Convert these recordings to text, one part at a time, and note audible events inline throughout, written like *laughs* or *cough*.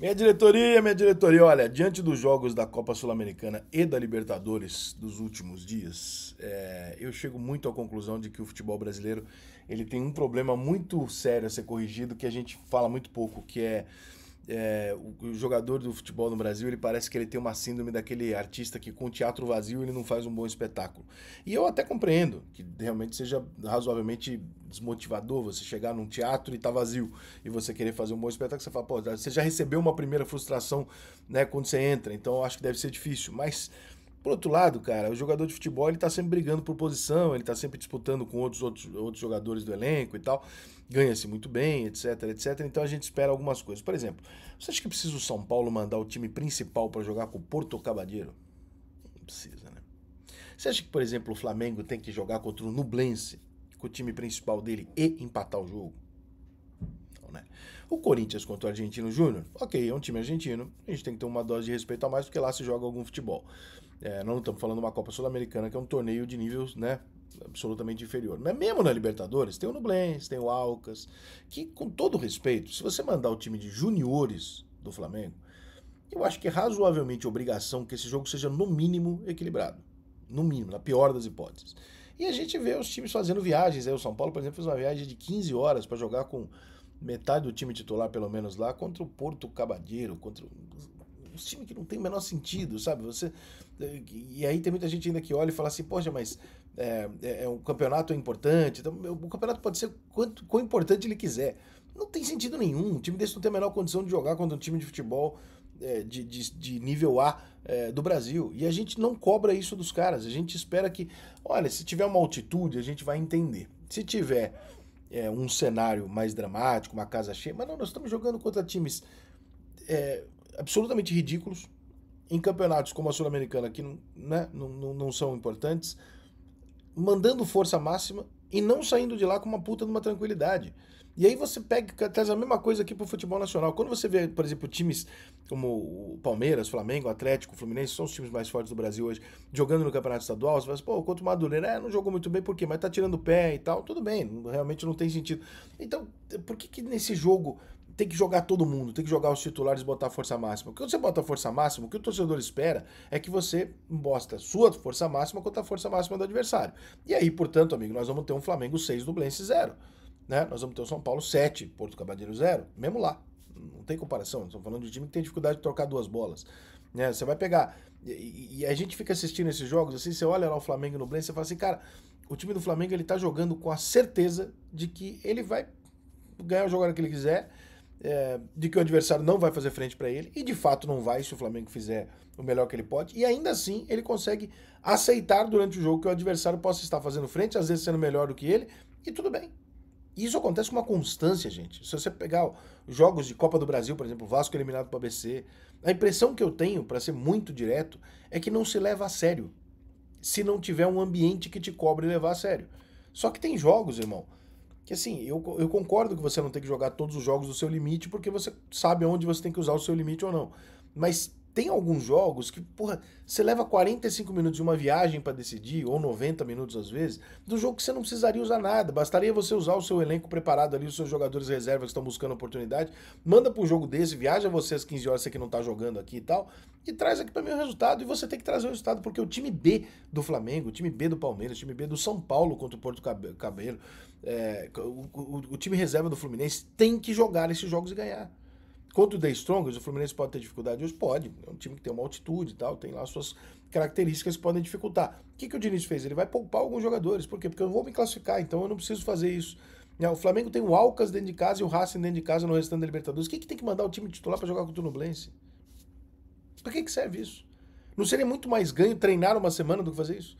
Minha diretoria, minha diretoria, olha, diante dos jogos da Copa Sul-Americana e da Libertadores dos últimos dias, é, eu chego muito à conclusão de que o futebol brasileiro ele tem um problema muito sério a ser corrigido que a gente fala muito pouco, que é é, o jogador do futebol no Brasil ele parece que ele tem uma síndrome daquele artista que com teatro vazio ele não faz um bom espetáculo. E eu até compreendo que realmente seja razoavelmente desmotivador você chegar num teatro e tá vazio e você querer fazer um bom espetáculo, você fala, pô, você já recebeu uma primeira frustração, né, quando você entra, então eu acho que deve ser difícil, mas por outro lado, cara, o jogador de futebol ele tá sempre brigando por posição, ele tá sempre disputando com outros, outros, outros jogadores do elenco e tal, ganha-se muito bem, etc, etc. Então a gente espera algumas coisas. Por exemplo, você acha que é precisa o São Paulo mandar o time principal para jogar com o Porto Cabadeiro? Não precisa, né? Você acha que, por exemplo, o Flamengo tem que jogar contra o Nublense, com o time principal dele, e empatar o jogo? Né? O Corinthians contra o Argentino Júnior, ok, é um time argentino, a gente tem que ter uma dose de respeito a mais porque lá se joga algum futebol. É, não estamos falando de uma Copa Sul-Americana, que é um torneio de níveis, né? Absolutamente inferior. Mas mesmo na Libertadores, tem o Nublense, tem o Alcas, que, com todo respeito, se você mandar o time de juniores do Flamengo, eu acho que é razoavelmente obrigação que esse jogo seja, no mínimo, equilibrado. No mínimo, na pior das hipóteses. E a gente vê os times fazendo viagens. Aí né? o São Paulo, por exemplo, fez uma viagem de 15 horas para jogar com metade do time titular, pelo menos lá, contra o Porto Cabadeiro, contra um times que não tem o menor sentido, sabe? Você eh, e aí tem muita gente ainda que olha e fala assim, poxa, mas eh, é, é um campeonato importante, então, o campeonato pode ser quanto quão importante ele quiser. Não tem sentido nenhum. Um time desse não tem a menor condição de jogar contra um time de futebol é, de, de, de, nível A é, do Brasil. E a gente não cobra isso dos caras. A gente espera que, olha, se tiver uma altitude, a gente vai entender. Se tiver é, um cenário mais dramático, uma casa cheia, mas não, nós estamos jogando contra times absolutamente ridículos em campeonatos como a Sul-Americana, que né, não, não, não são importantes, mandando força máxima e não saindo de lá com uma puta de uma tranquilidade. E aí você pega, traz a mesma coisa aqui pro futebol nacional. Quando você vê, por exemplo, times como o Palmeiras, Flamengo, Atlético, Fluminense, são os times mais fortes do Brasil hoje, jogando no Campeonato Estadual, você fala assim, pô, quanto o Madureira, é, não jogou muito bem, por quê? Mas tá tirando pé e tal, tudo bem, realmente não tem sentido. Então, por que que nesse jogo tem que jogar todo mundo, tem que jogar os titulares e botar a força máxima. Quando você bota a força máxima, o que o torcedor espera é que você bosta sua força máxima contra a força máxima do adversário. E aí, portanto, amigo, nós vamos ter um Flamengo 6, Dublense 0. Né? Nós vamos ter o São Paulo 7, Porto Cabadeiro 0, mesmo lá. Não tem comparação, estamos falando de time que tem dificuldade de trocar duas bolas. Né? Você vai pegar. E, e, a gente fica assistindo esses jogos, assim, você olha lá o Flamengo no Blense, você fala assim, cara, o time do Flamengo ele tá jogando com a certeza de que ele vai ganhar o jogo que ele quiser é, de que o adversário não vai fazer frente para ele, e de fato não vai se o Flamengo fizer o melhor que ele pode, e ainda assim ele consegue aceitar durante o jogo que o adversário possa estar fazendo frente, às vezes sendo melhor do que ele, e tudo bem. isso acontece com uma constância, gente. Se você pegar jogos de Copa do Brasil, por exemplo, Vasco eliminado para o ABC, a impressão que eu tenho, para ser muito direto, é que não se leva a sério se não tiver um ambiente que te cobre levar a sério. Só que tem jogos, irmão, que assim, eu, eu concordo que você não tem que jogar todos os jogos do seu limite, porque você sabe onde você tem que usar o seu limite ou não. Mas tem alguns jogos que, porra, você leva 45 minutos de uma viagem para decidir, ou 90 minutos às vezes, do jogo que você não precisaria usar nada. Bastaria você usar o seu elenco preparado ali, os seus jogadores reservas que estão buscando oportunidade. Manda para um jogo desse, viaja você às 15 horas, você que não tá jogando aqui e tal, e traz aqui para mim o resultado. E você tem que trazer o resultado, porque o time B do Flamengo, o time B do Palmeiras, o time B do São Paulo contra o Porto Cabelo, é, o, o, o time reserva do Fluminense tem que jogar esses jogos e ganhar. Contra o The Strongest, o Fluminense pode ter dificuldade hoje? Pode. É um time que tem uma altitude e tal, tem lá suas características que podem dificultar. O que, que o Diniz fez? Ele vai poupar alguns jogadores. Por quê? Porque eu vou me classificar, então eu não preciso fazer isso. Né, o Flamengo tem o Alcas dentro de casa e o Racing dentro de casa no restante da Libertadores. O que, que tem que mandar o time titular para jogar contra o Nublense? Para que, que serve isso? Não seria muito mais ganho treinar uma semana do que fazer isso?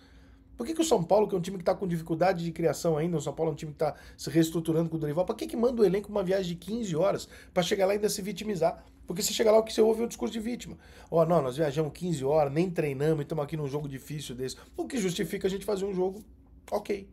Por que, que o São Paulo, que é um time que está com dificuldade de criação ainda, o São Paulo é um time que está se reestruturando com o Dorival, por que, que manda o elenco uma viagem de 15 horas para chegar lá e ainda se vitimizar? Porque se chegar lá, o que você ouve é o discurso de vítima. Ó, oh, não, nós viajamos 15 horas, nem treinamos e estamos aqui num jogo difícil desse. O que justifica a gente fazer um jogo ok.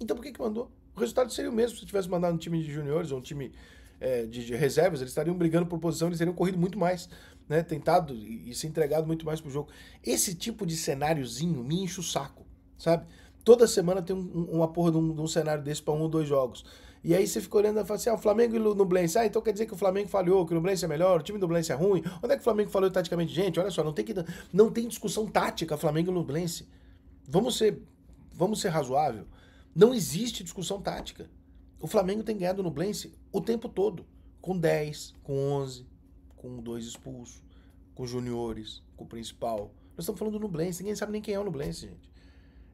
Então por que, que mandou? O resultado seria o mesmo se tivesse mandado um time de juniores ou um time é, de, de reservas, eles estariam brigando por posição, eles teriam corrido muito mais né, tentado e se entregado muito mais pro jogo. Esse tipo de cenáriozinho me enche o saco, sabe? Toda semana tem um, uma porra de um, de um cenário desse para um ou dois jogos. E aí você fica olhando e fala assim: ah, o Flamengo e o Nublense. Ah, então quer dizer que o Flamengo falhou, que o Nublense é melhor, o time do Nublense é ruim. Onde é que o Flamengo falhou taticamente? Gente, olha só, não tem, que, não tem discussão tática Flamengo e Nublense. Vamos ser, vamos ser razoável. Não existe discussão tática. O Flamengo tem ganhado o Nublense o tempo todo, com 10, com 11, com dois expulsos, com juniores, com o principal. Nós estamos falando do Nublense, ninguém sabe nem quem é o Nublense, gente.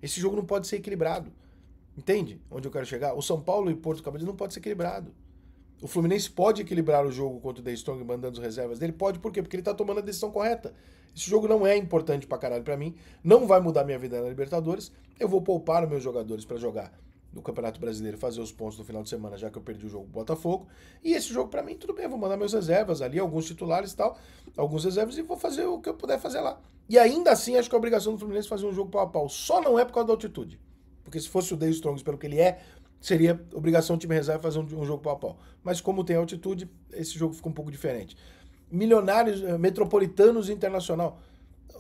Esse jogo não pode ser equilibrado. Entende onde eu quero chegar? O São Paulo e Porto Cabral não pode ser equilibrado. O Fluminense pode equilibrar o jogo contra o The Strong mandando as reservas dele? Pode, por quê? Porque ele tá tomando a decisão correta. Esse jogo não é importante pra caralho pra mim, não vai mudar minha vida na Libertadores. Eu vou poupar os meus jogadores para jogar no Campeonato Brasileiro fazer os pontos no final de semana, já que eu perdi o jogo Botafogo. E esse jogo, para mim, tudo bem, vou mandar meus reservas ali, alguns titulares e tal, alguns reservas e vou fazer o que eu puder fazer lá. E ainda assim, acho que é a obrigação do Fluminense fazer um jogo pau a pau. Só não é por causa da altitude. Porque se fosse o Day Strongs pelo que ele é, seria obrigação do time reserva fazer um, um jogo pau a pau. Mas como tem altitude, esse jogo fica um pouco diferente. Milionários, eh, metropolitanos e internacional.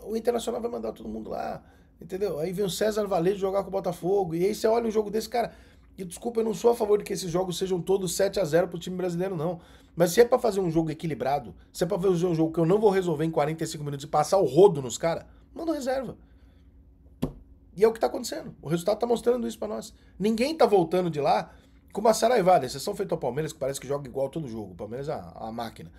O internacional vai mandar todo mundo lá. Entendeu? Aí vem o César Valejo jogar com o Botafogo. E aí você olha um jogo desse, cara. E desculpa, eu não sou a favor de que esses jogos sejam todos 7 a 0 pro time brasileiro, não. Mas se é pra fazer um jogo equilibrado, se é pra fazer um jogo que eu não vou resolver em 45 minutos e passar o rodo nos caras, manda reserva. E é o que tá acontecendo. O resultado tá mostrando isso para nós. Ninguém tá voltando de lá com uma saraivada, exceção feita ao Palmeiras, que parece que joga igual todo jogo. O Palmeiras é a é máquina.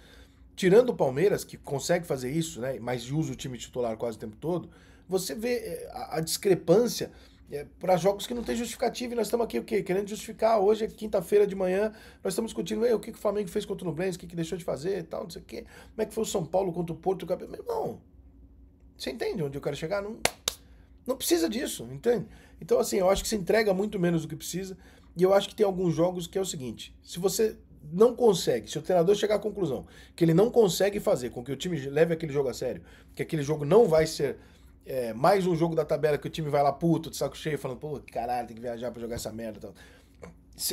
Tirando o Palmeiras, que consegue fazer isso, né? Mas usa o time titular quase o tempo todo você vê eh, a, a discrepância é, eh, para jogos que não tem justificativa. E nós estamos aqui o quê? Querendo justificar. Hoje é quinta-feira de manhã, nós estamos discutindo o que, que o Flamengo fez contra o Nublense, o que, que deixou de fazer e tal, não sei o quê. Como é que foi o São Paulo contra o Porto? Meu irmão, você entende onde eu quero chegar? Não, não precisa disso, entende? Então, assim, eu acho que se entrega muito menos do que precisa. E eu acho que tem alguns jogos que é o seguinte: se você não consegue, se o treinador chegar à conclusão que ele não consegue fazer com que o time leve aquele jogo a sério, que aquele jogo não vai ser é, mais um jogo da tabela que o time vai lá puto, de saco cheio, falando, pô, caralho, tem que viajar para jogar essa merda. Tal.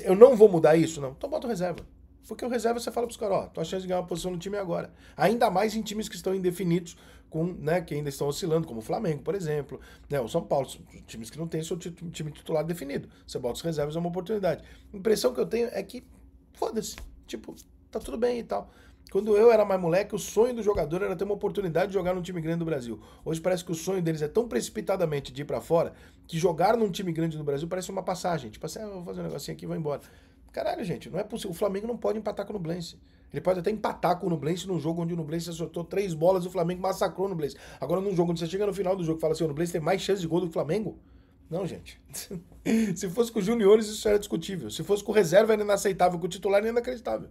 Eu não vou mudar isso, não. Então bota o reserva. Porque o reserva você fala pros caras, ó, tua chance de ganhar uma posição no time agora. Ainda mais em times que estão indefinidos, com, né, que ainda estão oscilando, como o Flamengo, por exemplo, né, o São Paulo, times que não tem seu time titular definido. Você bota os reservas, é uma oportunidade. A impressão que eu tenho é que, foda-se, tipo, tá tudo bem e tal. Quando eu era mais moleque, o sonho do jogador era ter uma oportunidade de jogar num time grande do Brasil. Hoje parece que o sonho deles é tão precipitadamente de ir para fora que jogar num time grande do Brasil parece uma passagem. Tipo assim, ah, vou fazer um negocinho aqui e vou embora. Caralho, gente, não é possível. O Flamengo não pode empatar com o Nublense. Ele pode até empatar com o Nublense num jogo onde o Nublense acertou três bolas e o Flamengo massacrou o Nublense. Agora, num jogo onde você chega no final do jogo e fala assim, o Nublense tem mais chance de gol do que o Flamengo? Não, gente. *laughs* Se fosse com os juniores, isso era discutível. Se fosse com reserva, era inaceitável. Com o titular, era inacreditável.